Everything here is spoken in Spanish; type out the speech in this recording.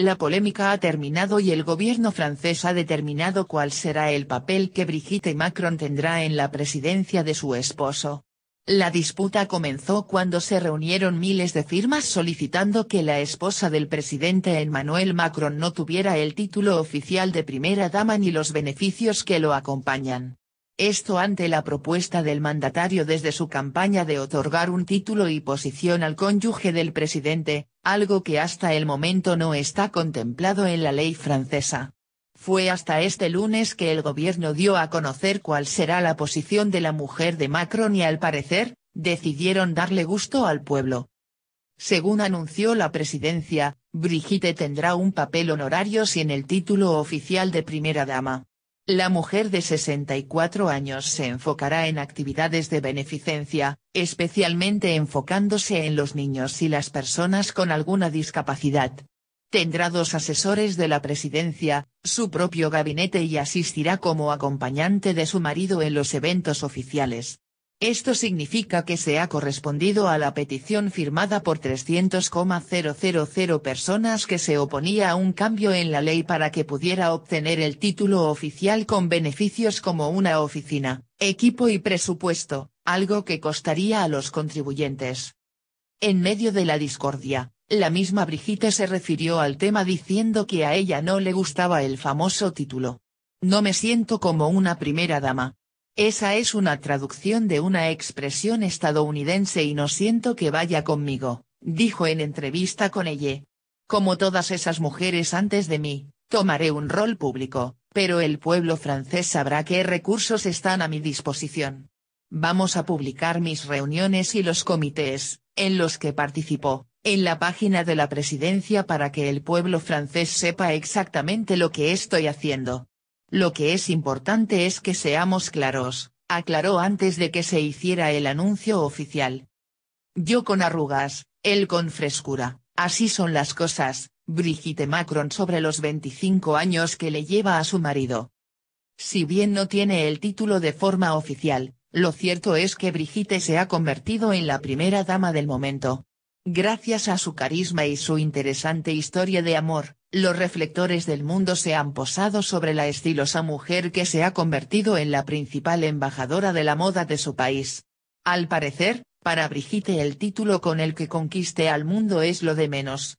La polémica ha terminado y el gobierno francés ha determinado cuál será el papel que Brigitte Macron tendrá en la presidencia de su esposo. La disputa comenzó cuando se reunieron miles de firmas solicitando que la esposa del presidente Emmanuel Macron no tuviera el título oficial de primera dama ni los beneficios que lo acompañan. Esto ante la propuesta del mandatario desde su campaña de otorgar un título y posición al cónyuge del presidente, algo que hasta el momento no está contemplado en la ley francesa. Fue hasta este lunes que el gobierno dio a conocer cuál será la posición de la mujer de Macron y al parecer, decidieron darle gusto al pueblo. Según anunció la presidencia, Brigitte tendrá un papel honorario sin el título oficial de primera dama. La mujer de 64 años se enfocará en actividades de beneficencia, especialmente enfocándose en los niños y las personas con alguna discapacidad. Tendrá dos asesores de la presidencia, su propio gabinete y asistirá como acompañante de su marido en los eventos oficiales. Esto significa que se ha correspondido a la petición firmada por 300,000 personas que se oponía a un cambio en la ley para que pudiera obtener el título oficial con beneficios como una oficina, equipo y presupuesto, algo que costaría a los contribuyentes. En medio de la discordia, la misma Brigitte se refirió al tema diciendo que a ella no le gustaba el famoso título. No me siento como una primera dama, esa es una traducción de una expresión estadounidense y no siento que vaya conmigo, dijo en entrevista con ella. Como todas esas mujeres antes de mí, tomaré un rol público, pero el pueblo francés sabrá qué recursos están a mi disposición. Vamos a publicar mis reuniones y los comités, en los que participó, en la página de la presidencia para que el pueblo francés sepa exactamente lo que estoy haciendo. Lo que es importante es que seamos claros, aclaró antes de que se hiciera el anuncio oficial. Yo con arrugas, él con frescura, así son las cosas, Brigitte Macron sobre los 25 años que le lleva a su marido. Si bien no tiene el título de forma oficial, lo cierto es que Brigitte se ha convertido en la primera dama del momento. Gracias a su carisma y su interesante historia de amor, los reflectores del mundo se han posado sobre la estilosa mujer que se ha convertido en la principal embajadora de la moda de su país. Al parecer, para Brigitte el título con el que conquiste al mundo es lo de menos,